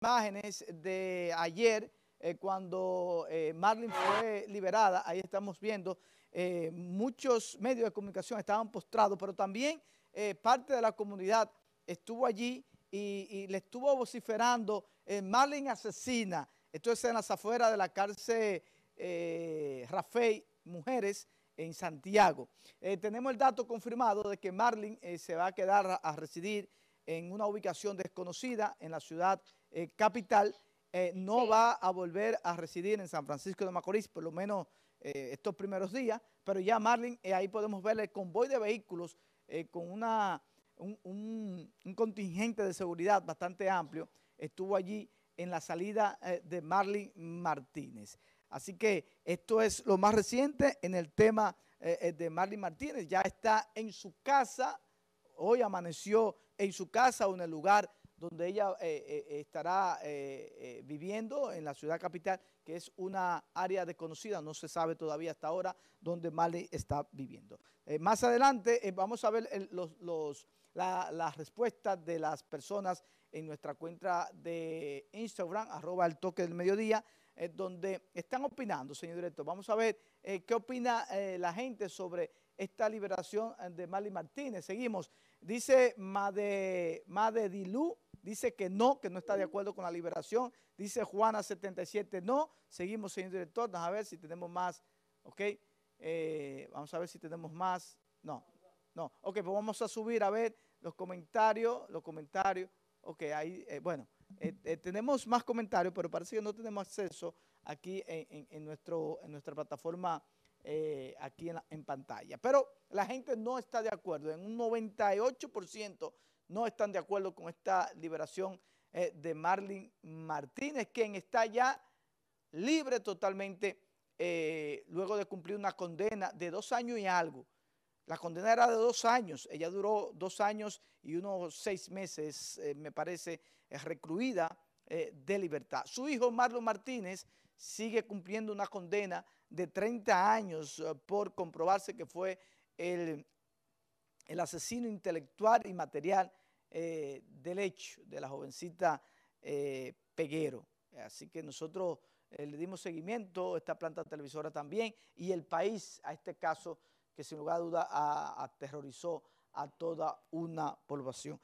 imágenes de ayer eh, cuando eh, Marlin fue liberada, ahí estamos viendo, eh, muchos medios de comunicación estaban postrados, pero también eh, parte de la comunidad estuvo allí y, le estuvo vociferando, Marlin asesina, esto es en las afueras de la cárcel Rafael Mujeres en Santiago. tenemos el dato confirmado de que Marlin se va a quedar a, a residir en una ubicación desconocida en la ciudad eh, capital, eh, no va a volver a residir en San Francisco de Macorís, por lo menos eh, estos primeros días, pero ya Marlin, ahí podemos ver el convoy de vehículos con una, un, contingente de seguridad bastante amplio, estuvo allí en la salida de Marlin Martínez. Así que esto es lo más reciente en el tema de Marlin Martínez, ya está en su casa, hoy amaneció en su casa o en el lugar donde ella eh, eh, estará eh, viviendo en la ciudad capital, que es una área desconocida, no se sabe todavía hasta ahora dónde Marley está viviendo. más adelante vamos a ver los, las respuestas de las personas en nuestra cuenta de Instagram, arroba el toque del mediodía, donde están opinando, señor director. Vamos a ver qué opina la gente sobre esta liberación de Marley Martínez. Seguimos. Dice Made, Made Dilú, dice que no, que no está de acuerdo con la liberación. Dice Juana 77, no. Seguimos, señor director. Vamos a ver si tenemos más. ¿Ok? Eh, vamos a ver si tenemos más. No, no. Ok, pues vamos a subir a ver los comentarios. Los comentarios. Ok, ahí, eh, bueno. Eh, tenemos más comentarios, pero parece que no tenemos acceso aquí en, nuestro, en nuestra plataforma, aquí en pantalla. Pero la gente no está de acuerdo. En un 98% no están de acuerdo con esta liberación eh, de Marlin Martínez, quien está ya libre totalmente eh, luego de cumplir una condena de dos años y algo. La condena era de dos años, ella duró dos años y unos seis meses, eh, me parece, recluida de libertad. Su hijo Marlon Martínez sigue cumpliendo una condena de 30 años por comprobarse que fue el el asesino intelectual y material eh, del hecho de la jovencita eh, Peguero. Así que nosotros eh, le dimos seguimiento, esta planta televisora también, y el país a este caso que sin lugar a duda aterrorizó a toda una población.